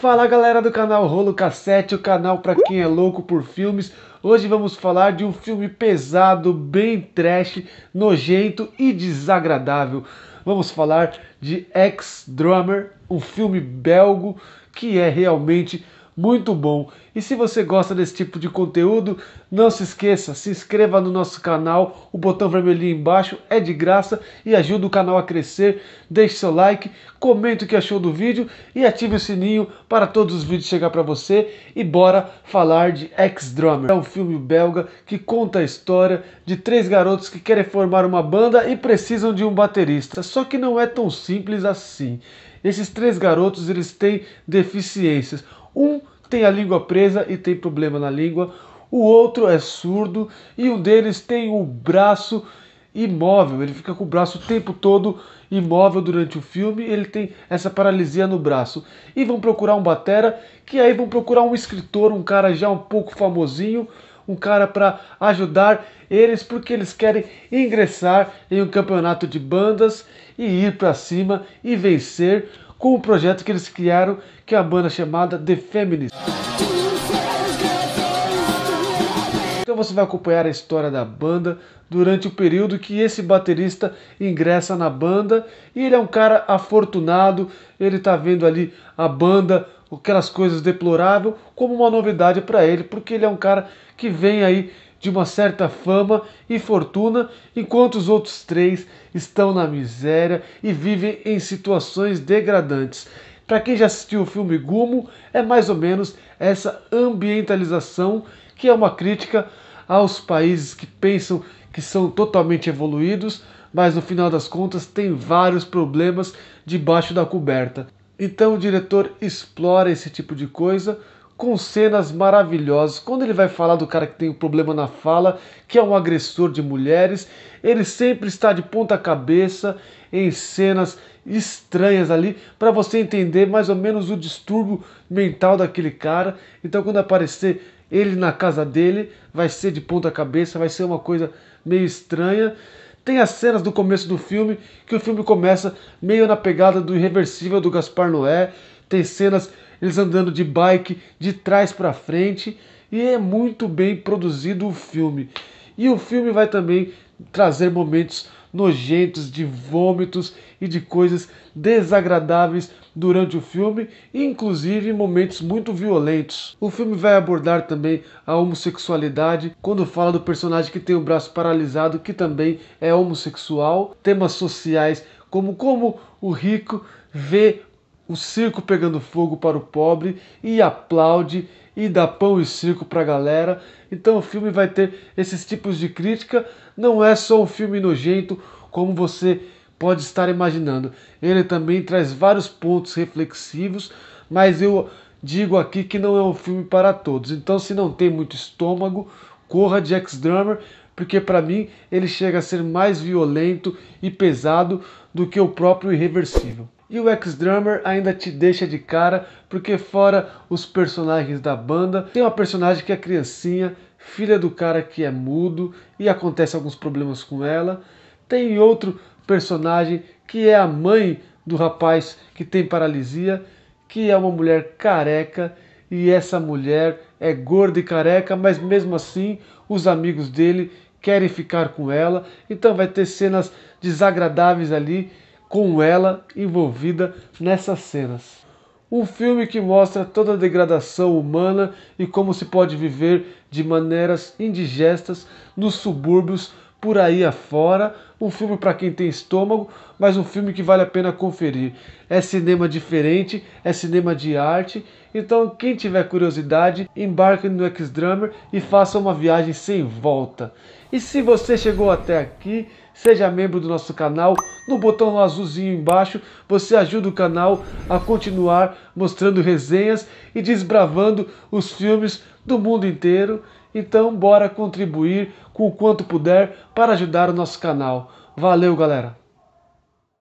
Fala galera do canal Rolo Cassete, o canal para quem é louco por filmes. Hoje vamos falar de um filme pesado, bem trash, nojento e desagradável. Vamos falar de Ex Drummer, um filme belgo que é realmente muito bom. E se você gosta desse tipo de conteúdo, não se esqueça, se inscreva no nosso canal, o botão vermelhinho embaixo é de graça e ajuda o canal a crescer. Deixe seu like, comente o que achou do vídeo e ative o sininho para todos os vídeos chegar para você. E bora falar de X-Drummer. É um filme belga que conta a história de três garotos que querem formar uma banda e precisam de um baterista. Só que não é tão simples assim. Esses três garotos, eles têm deficiências. Um tem a língua presa e tem problema na língua, o outro é surdo e um deles tem o braço imóvel, ele fica com o braço o tempo todo imóvel durante o filme, ele tem essa paralisia no braço. E vão procurar um batera, que aí vão procurar um escritor, um cara já um pouco famosinho, um cara para ajudar eles porque eles querem ingressar em um campeonato de bandas e ir para cima e vencer com o projeto que eles criaram, que é a banda chamada The Feminist. Então você vai acompanhar a história da banda durante o período que esse baterista ingressa na banda e ele é um cara afortunado, ele tá vendo ali a banda, aquelas coisas deploráveis, como uma novidade para ele, porque ele é um cara que vem aí de uma certa fama e fortuna, enquanto os outros três estão na miséria e vivem em situações degradantes. Para quem já assistiu o filme Gumo, é mais ou menos essa ambientalização que é uma crítica aos países que pensam que são totalmente evoluídos, mas no final das contas tem vários problemas debaixo da coberta. Então o diretor explora esse tipo de coisa com cenas maravilhosas. Quando ele vai falar do cara que tem um problema na fala, que é um agressor de mulheres, ele sempre está de ponta cabeça em cenas estranhas ali para você entender mais ou menos o distúrbio mental daquele cara. Então quando aparecer ele na casa dele, vai ser de ponta cabeça, vai ser uma coisa meio estranha. Tem as cenas do começo do filme, que o filme começa meio na pegada do irreversível do Gaspar Noé. Tem cenas eles andando de bike de trás para frente e é muito bem produzido o filme. E o filme vai também trazer momentos nojentos de vômitos e de coisas desagradáveis durante o filme, inclusive momentos muito violentos. O filme vai abordar também a homossexualidade quando fala do personagem que tem o braço paralisado, que também é homossexual, temas sociais como como o rico vê o circo pegando fogo para o pobre e aplaude e dá pão e circo para a galera. Então o filme vai ter esses tipos de crítica. Não é só um filme nojento como você pode estar imaginando. Ele também traz vários pontos reflexivos, mas eu digo aqui que não é um filme para todos. Então se não tem muito estômago, corra de ex Drummer, porque para mim ele chega a ser mais violento e pesado do que o próprio Irreversível. E o ex-drummer ainda te deixa de cara, porque fora os personagens da banda, tem uma personagem que é criancinha, filha do cara que é mudo e acontece alguns problemas com ela. Tem outro personagem que é a mãe do rapaz que tem paralisia, que é uma mulher careca e essa mulher é gorda e careca, mas mesmo assim os amigos dele querem ficar com ela, então vai ter cenas desagradáveis ali com ela envolvida nessas cenas. Um filme que mostra toda a degradação humana e como se pode viver de maneiras indigestas nos subúrbios por aí afora. Um filme para quem tem estômago, mas um filme que vale a pena conferir. É cinema diferente, é cinema de arte. Então, quem tiver curiosidade, embarque no X-Drummer e faça uma viagem sem volta. E se você chegou até aqui, seja membro do nosso canal. No botão azulzinho embaixo, você ajuda o canal a continuar mostrando resenhas e desbravando os filmes do mundo inteiro. Então, bora contribuir com o quanto puder para ajudar o nosso canal. Valeu, galera!